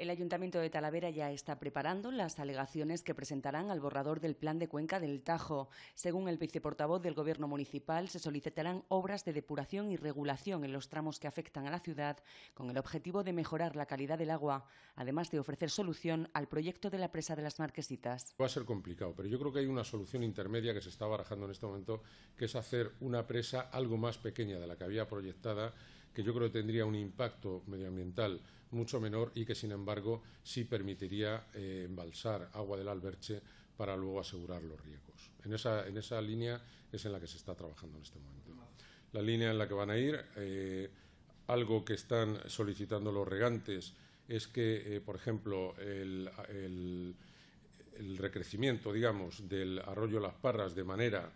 El Ayuntamiento de Talavera ya está preparando las alegaciones que presentarán al borrador del Plan de Cuenca del Tajo. Según el viceportavoz del Gobierno Municipal, se solicitarán obras de depuración y regulación en los tramos que afectan a la ciudad, con el objetivo de mejorar la calidad del agua, además de ofrecer solución al proyecto de la presa de las Marquesitas. Va a ser complicado, pero yo creo que hay una solución intermedia que se está barajando en este momento, que es hacer una presa algo más pequeña de la que había proyectada que yo creo que tendría un impacto medioambiental mucho menor y que, sin embargo, sí permitiría eh, embalsar agua del Alberche para luego asegurar los riegos. En esa, línea es en la que se está trabajando en este momento. La línea en la que van a ir, eh, algo que están solicitando los regantes es que, eh, por ejemplo, el, recrecimiento, digamos, del arroyo Las Parras de manera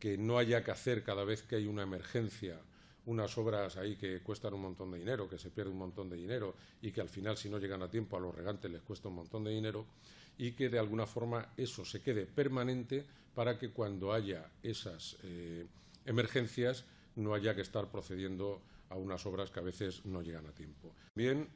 que no haya que hacer cada vez que hay una emergencia unas obras ahí que cuestan un montón de dinero, que se pierde un montón de dinero y que al final si no llegan a tiempo a los regantes les cuesta un montón de dinero y que de alguna forma eso se quede permanente para que cuando haya esas eh, emergencias no haya que estar procediendo a unas obras que a veces no llegan a tiempo. Bien,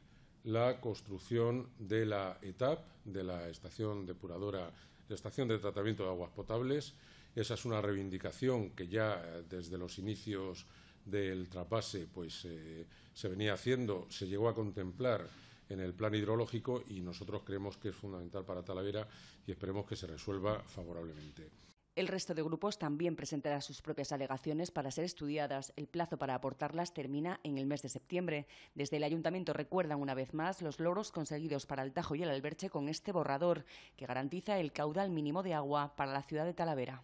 la construcción de la ETAP, de la estación depuradora, la estación de tratamiento de aguas potables. Esa es una reivindicación que ya eh, desde los inicios del trapase pues, eh, se venía haciendo, se llegó a contemplar en el plan hidrológico y nosotros creemos que es fundamental para Talavera y esperemos que se resuelva favorablemente. El resto de grupos también presentará sus propias alegaciones para ser estudiadas. El plazo para aportarlas termina en el mes de septiembre. Desde el Ayuntamiento recuerdan una vez más los logros conseguidos para el Tajo y el Alberche con este borrador, que garantiza el caudal mínimo de agua para la ciudad de Talavera.